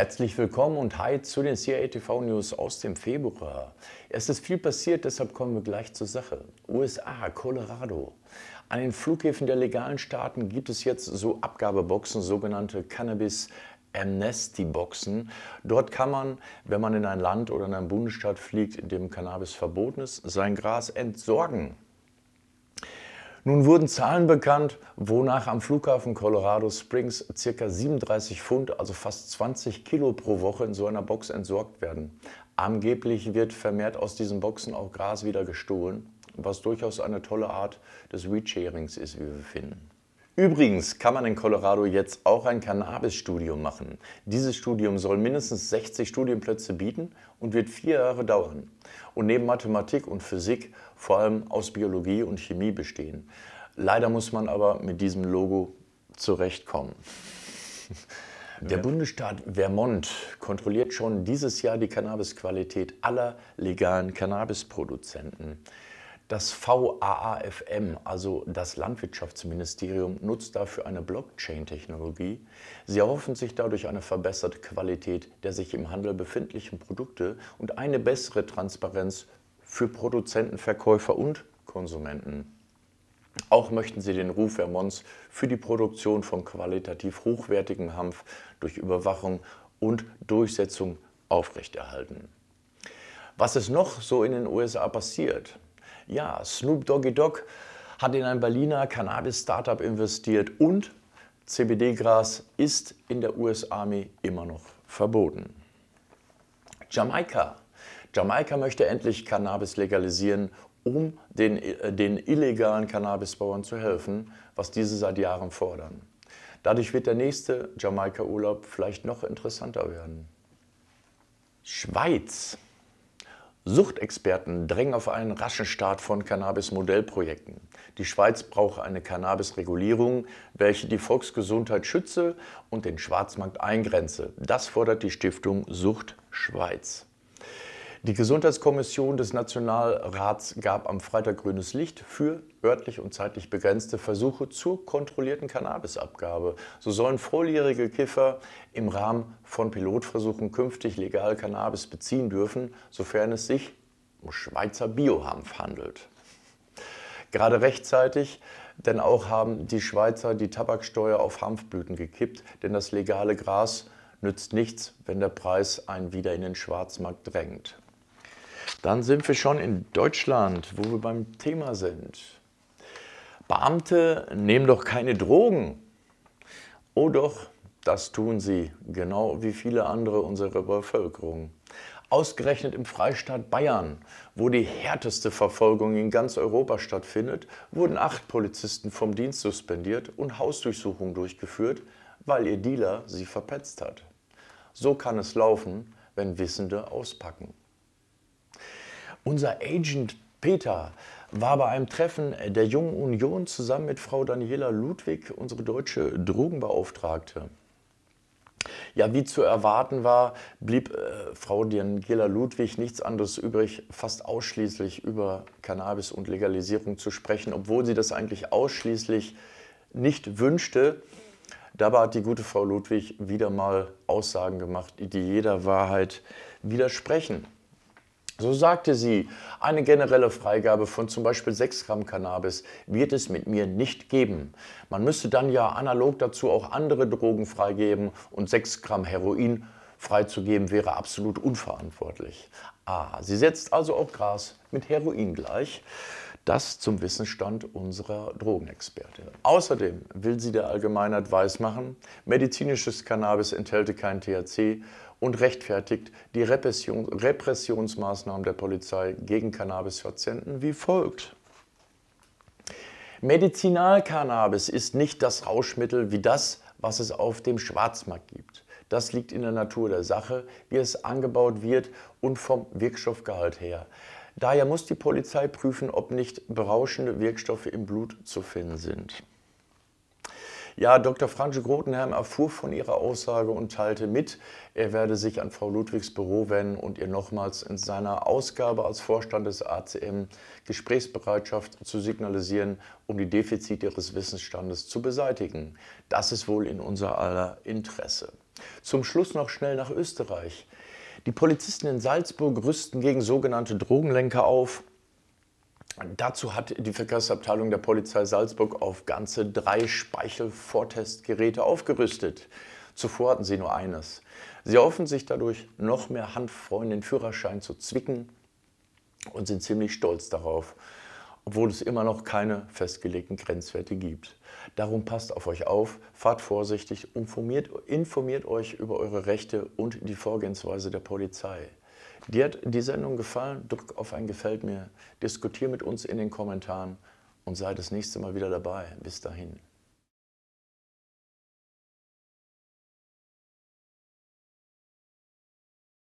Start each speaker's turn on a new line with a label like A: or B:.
A: Herzlich willkommen und hi zu den CIA TV News aus dem Februar. Es ist viel passiert, deshalb kommen wir gleich zur Sache. USA, Colorado. An den Flughäfen der legalen Staaten gibt es jetzt so Abgabeboxen, sogenannte Cannabis Amnesty-Boxen. Dort kann man, wenn man in ein Land oder in einen Bundesstaat fliegt, in dem Cannabis verboten ist, sein Gras entsorgen. Nun wurden Zahlen bekannt, wonach am Flughafen Colorado Springs ca. 37 Pfund, also fast 20 Kilo pro Woche in so einer Box entsorgt werden. Angeblich wird vermehrt aus diesen Boxen auch Gras wieder gestohlen, was durchaus eine tolle Art des Weedsharings ist, wie wir finden. Übrigens kann man in Colorado jetzt auch ein Cannabis-Studium machen. Dieses Studium soll mindestens 60 Studienplätze bieten und wird vier Jahre dauern und neben Mathematik und Physik vor allem aus Biologie und Chemie bestehen. Leider muss man aber mit diesem Logo zurechtkommen. Der Bundesstaat Vermont kontrolliert schon dieses Jahr die Cannabisqualität aller legalen Cannabisproduzenten. produzenten das VAAFM, also das Landwirtschaftsministerium, nutzt dafür eine Blockchain-Technologie. Sie erhoffen sich dadurch eine verbesserte Qualität der sich im Handel befindlichen Produkte und eine bessere Transparenz für Produzenten, Verkäufer und Konsumenten. Auch möchten sie den Ruf Vermonts für die Produktion von qualitativ hochwertigem Hanf durch Überwachung und Durchsetzung aufrechterhalten. Was ist noch so in den USA passiert? Ja, Snoop Doggy Dogg hat in ein Berliner Cannabis-Startup investiert und CBD-Gras ist in der US-Army immer noch verboten. Jamaika. Jamaika möchte endlich Cannabis legalisieren, um den, äh, den illegalen Cannabisbauern zu helfen, was diese seit Jahren fordern. Dadurch wird der nächste Jamaika-Urlaub vielleicht noch interessanter werden. Schweiz. Suchtexperten drängen auf einen raschen Start von Cannabis-Modellprojekten. Die Schweiz brauche eine Cannabis-Regulierung, welche die Volksgesundheit schütze und den Schwarzmarkt eingrenze. Das fordert die Stiftung Sucht Schweiz. Die Gesundheitskommission des Nationalrats gab am Freitag grünes Licht für örtlich und zeitlich begrenzte Versuche zur kontrollierten Cannabisabgabe. So sollen volljährige Kiffer im Rahmen von Pilotversuchen künftig legal Cannabis beziehen dürfen, sofern es sich um Schweizer Biohanf handelt. Gerade rechtzeitig, denn auch haben die Schweizer die Tabaksteuer auf Hanfblüten gekippt, denn das legale Gras nützt nichts, wenn der Preis einen wieder in den Schwarzmarkt drängt. Dann sind wir schon in Deutschland, wo wir beim Thema sind. Beamte nehmen doch keine Drogen. Oh doch, das tun sie, genau wie viele andere unserer Bevölkerung. Ausgerechnet im Freistaat Bayern, wo die härteste Verfolgung in ganz Europa stattfindet, wurden acht Polizisten vom Dienst suspendiert und Hausdurchsuchungen durchgeführt, weil ihr Dealer sie verpetzt hat. So kann es laufen, wenn Wissende auspacken. Unser Agent Peter war bei einem Treffen der Jungen Union zusammen mit Frau Daniela Ludwig, unsere deutsche Drogenbeauftragte. Ja, wie zu erwarten war, blieb äh, Frau Daniela Ludwig nichts anderes übrig, fast ausschließlich über Cannabis und Legalisierung zu sprechen, obwohl sie das eigentlich ausschließlich nicht wünschte. Dabei hat die gute Frau Ludwig wieder mal Aussagen gemacht, die jeder Wahrheit widersprechen. So sagte sie, eine generelle Freigabe von zum Beispiel 6 Gramm Cannabis wird es mit mir nicht geben. Man müsste dann ja analog dazu auch andere Drogen freigeben und 6 Gramm Heroin freizugeben wäre absolut unverantwortlich. Ah, sie setzt also auch Gras mit Heroin gleich. Das zum Wissensstand unserer Drogenexpertin. Außerdem will sie der Allgemeinheit weismachen, medizinisches Cannabis enthält kein THC und rechtfertigt die Repression, Repressionsmaßnahmen der Polizei gegen Cannabispatienten wie folgt. Medizinalcannabis ist nicht das Rauschmittel wie das, was es auf dem Schwarzmarkt gibt. Das liegt in der Natur der Sache, wie es angebaut wird und vom Wirkstoffgehalt her. Daher muss die Polizei prüfen, ob nicht berauschende Wirkstoffe im Blut zu finden sind. Ja, Dr. Franz Grotenherm erfuhr von ihrer Aussage und teilte mit, er werde sich an Frau Ludwigs Büro wenden und ihr nochmals in seiner Ausgabe als Vorstand des ACM Gesprächsbereitschaft zu signalisieren, um die Defizite ihres Wissensstandes zu beseitigen. Das ist wohl in unser aller Interesse. Zum Schluss noch schnell nach Österreich. Die Polizisten in Salzburg rüsten gegen sogenannte Drogenlenker auf. Dazu hat die Verkehrsabteilung der Polizei Salzburg auf ganze drei Speichelvortestgeräte aufgerüstet. Zuvor hatten sie nur eines. Sie hoffen sich dadurch, noch mehr Handfreunde den Führerschein zu zwicken und sind ziemlich stolz darauf, obwohl es immer noch keine festgelegten Grenzwerte gibt. Darum passt auf euch auf, fahrt vorsichtig, informiert, informiert euch über eure Rechte und die Vorgehensweise der Polizei. Dir hat die Sendung gefallen? Drück auf ein Gefällt mir. Diskutier mit uns in den Kommentaren und sei das nächste Mal wieder dabei. Bis dahin.